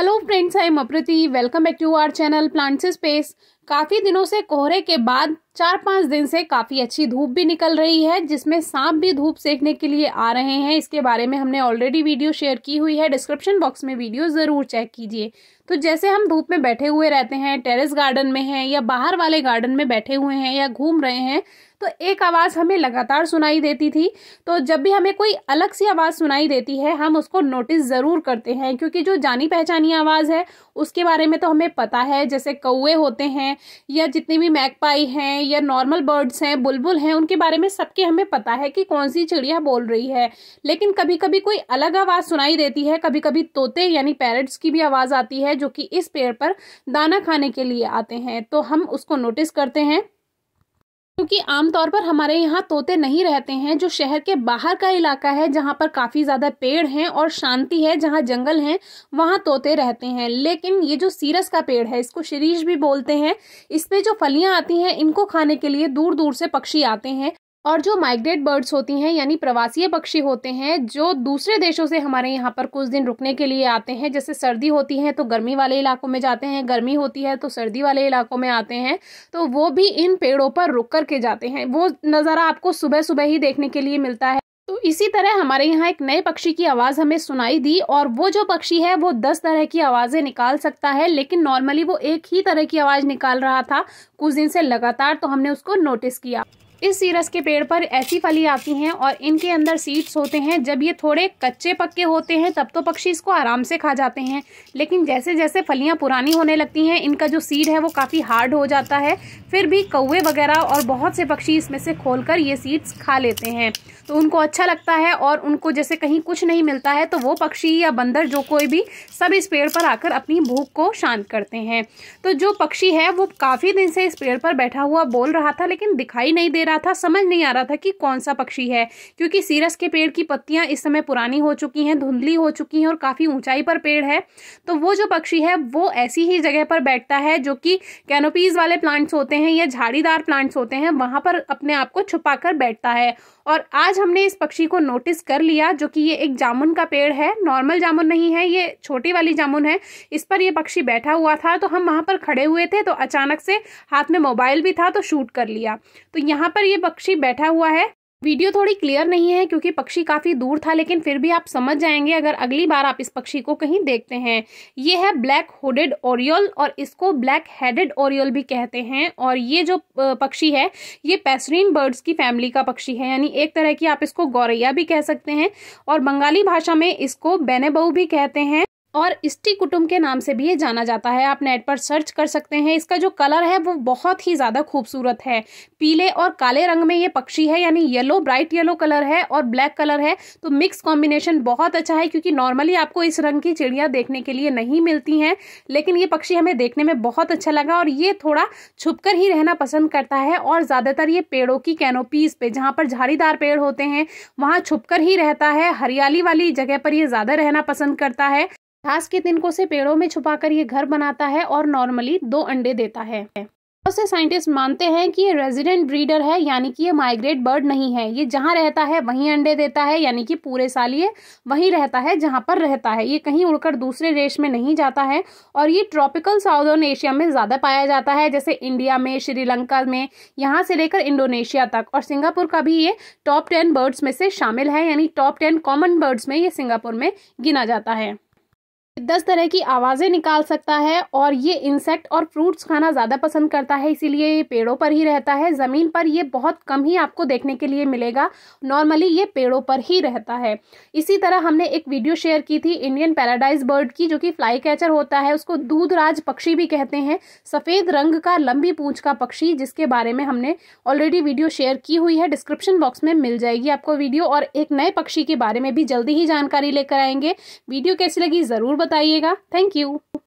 Hello friends, I am Apriti. Welcome back to our channel Plants Space. काफ़ी दिनों से कोहरे के बाद चार पाँच दिन से काफ़ी अच्छी धूप भी निकल रही है जिसमें सांप भी धूप सेकने के लिए आ रहे हैं इसके बारे में हमने ऑलरेडी वीडियो शेयर की हुई है डिस्क्रिप्शन बॉक्स में वीडियो ज़रूर चेक कीजिए तो जैसे हम धूप में बैठे हुए रहते हैं टेरेस गार्डन में हैं या बाहर वाले गार्डन में बैठे हुए हैं या घूम रहे हैं तो एक आवाज़ हमें लगातार सुनाई देती थी तो जब भी हमें कोई अलग सी आवाज़ सुनाई देती है हम उसको नोटिस ज़रूर करते हैं क्योंकि जो जानी पहचानी आवाज़ है उसके बारे में तो हमें पता है जैसे कौए होते हैं या जितनी भी मैकपाई हैं या नॉर्मल बर्ड्स हैं बुलबुल हैं उनके बारे में सबके हमें पता है कि कौन सी चिड़िया बोल रही है लेकिन कभी कभी कोई अलग आवाज़ सुनाई देती है कभी कभी तोते यानी पैरट्स की भी आवाज़ आती है जो कि इस पेड़ पर दाना खाने के लिए आते हैं तो हम उसको नोटिस करते हैं क्योंकि आमतौर पर हमारे यहाँ तोते नहीं रहते हैं जो शहर के बाहर का इलाका है जहाँ पर काफ़ी ज़्यादा पेड़ हैं और शांति है जहाँ जंगल हैं वहाँ तोते रहते हैं लेकिन ये जो सीरस का पेड़ है इसको शिरीष भी बोलते हैं इस पर जो फलियाँ आती हैं इनको खाने के लिए दूर दूर से पक्षी आते हैं और जो माइग्रेट बर्ड्स होती हैं यानी प्रवासीय पक्षी होते हैं जो दूसरे देशों से हमारे यहाँ पर कुछ दिन रुकने के लिए आते हैं जैसे सर्दी होती है तो गर्मी वाले इलाकों में जाते हैं गर्मी होती है तो सर्दी वाले इलाकों में आते हैं तो वो भी इन पेड़ों पर रुक कर के जाते हैं वो नज़ारा आपको सुबह सुबह ही देखने के लिए मिलता है तो इसी तरह हमारे यहाँ एक नए पक्षी की आवाज़ हमें सुनाई दी और वो जो पक्षी है वो दस तरह की आवाज़ें निकाल सकता है लेकिन नॉर्मली वो एक ही तरह की आवाज़ निकाल रहा था कुछ दिन से लगातार तो हमने उसको नोटिस किया इस सीरस के पेड़ पर ऐसी फली आती हैं और इनके अंदर सीड्स होते हैं जब ये थोड़े कच्चे पक्के होते हैं तब तो पक्षी इसको आराम से खा जाते हैं लेकिन जैसे जैसे फलियाँ पुरानी होने लगती हैं इनका जो सीड है वो काफ़ी हार्ड हो जाता है फिर भी कौवे वगैरह और बहुत से पक्षी इसमें से खोल कर ये सीड्स खा लेते हैं तो उनको अच्छा लगता है और उनको जैसे कहीं कुछ नहीं मिलता है तो वो पक्षी या बंदर जो कोई भी सब इस पेड़ पर आकर अपनी भूख को शांत करते हैं तो जो पक्षी है वो काफ़ी दिन से इस पेड़ पर बैठा हुआ बोल रहा था लेकिन दिखाई नहीं दे रहा था समझ नहीं आ रहा था कि कौन सा पक्षी है क्योंकि सीरस के पेड़ की पत्तियाँ इस समय पुरानी हो चुकी हैं धुंधली हो चुकी हैं और काफ़ी ऊँचाई पर पेड़ है तो वो जो पक्षी है वो ऐसी ही जगह पर बैठता है जो कि कैनोपीज वाले प्लांट्स होते हैं या झाड़ीदार प्लांट्स होते हैं वहाँ पर अपने आप को छुपा बैठता है और आज हमने इस पक्षी को नोटिस कर लिया जो कि ये एक जामुन का पेड़ है नॉर्मल जामुन नहीं है ये छोटी वाली जामुन है इस पर ये पक्षी बैठा हुआ था तो हम वहाँ पर खड़े हुए थे तो अचानक से हाथ में मोबाइल भी था तो शूट कर लिया तो यहाँ पर ये पक्षी बैठा हुआ है वीडियो थोड़ी क्लियर नहीं है क्योंकि पक्षी काफ़ी दूर था लेकिन फिर भी आप समझ जाएंगे अगर अगली बार आप इस पक्षी को कहीं देखते हैं ये है ब्लैक होडेड ओरियल और इसको ब्लैक हेडेड ओरियल भी कहते हैं और ये जो पक्षी है ये पेसरीन बर्ड्स की फैमिली का पक्षी है यानी एक तरह की आप इसको गौरैया भी कह सकते हैं और बंगाली भाषा में इसको बेनेबऊ भी कहते हैं और इस्टी कुटुम के नाम से भी ये जाना जाता है आप नेट पर सर्च कर सकते हैं इसका जो कलर है वो बहुत ही ज़्यादा खूबसूरत है पीले और काले रंग में ये पक्षी है यानी येलो ब्राइट येलो कलर है और ब्लैक कलर है तो मिक्स कॉम्बिनेशन बहुत अच्छा है क्योंकि नॉर्मली आपको इस रंग की चिड़िया देखने के लिए नहीं मिलती हैं लेकिन ये पक्षी हमें देखने में बहुत अच्छा लगा और ये थोड़ा छुप ही रहना पसंद करता है और ज़्यादातर ये पेड़ों की कैनोपीज पे जहाँ पर झाड़ीदार पेड़ होते हैं वहाँ छुप ही रहता है हरियाली वाली जगह पर ये ज़्यादा रहना पसंद करता है घास के तिनकों से पेड़ों में छुपाकर ये घर बनाता है और नॉर्मली दो अंडे देता है बहुत तो से साइंटिस्ट मानते हैं कि ये रेजिडेंट ब्रीडर है यानी कि ये माइग्रेट बर्ड नहीं है ये जहाँ रहता है वहीं अंडे देता है यानी कि पूरे साल ये वहीं रहता है जहाँ पर रहता है ये कहीं उड़कर दूसरे देश में नहीं जाता है और ये ट्रॉपिकल साउदर्न एशिया में ज़्यादा पाया जाता है जैसे इंडिया में श्रीलंका में यहाँ से लेकर इंडोनेशिया तक और सिंगापुर का भी ये टॉप टेन बर्ड्स में से शामिल है यानी टॉप टेन कॉमन बर्ड्स में ये सिंगापुर में गिना जाता है दस तरह की आवाज़ें निकाल सकता है और ये इंसेक्ट और फ्रूट्स खाना ज़्यादा पसंद करता है इसीलिए ये पेड़ों पर ही रहता है ज़मीन पर ये बहुत कम ही आपको देखने के लिए मिलेगा नॉर्मली ये पेड़ों पर ही रहता है इसी तरह हमने एक वीडियो शेयर की थी इंडियन पैराडाइज बर्ड की जो कि फ्लाई कैचर होता है उसको दूधराज पक्षी भी कहते हैं सफ़ेद रंग का लंबी पूँछ का पक्षी जिसके बारे में हमने ऑलरेडी वीडियो शेयर की हुई है डिस्क्रिप्शन बॉक्स में मिल जाएगी आपको वीडियो और एक नए पक्षी के बारे में भी जल्दी ही जानकारी लेकर आएंगे वीडियो कैसी लगी ज़रूर बताइएगा थैंक यू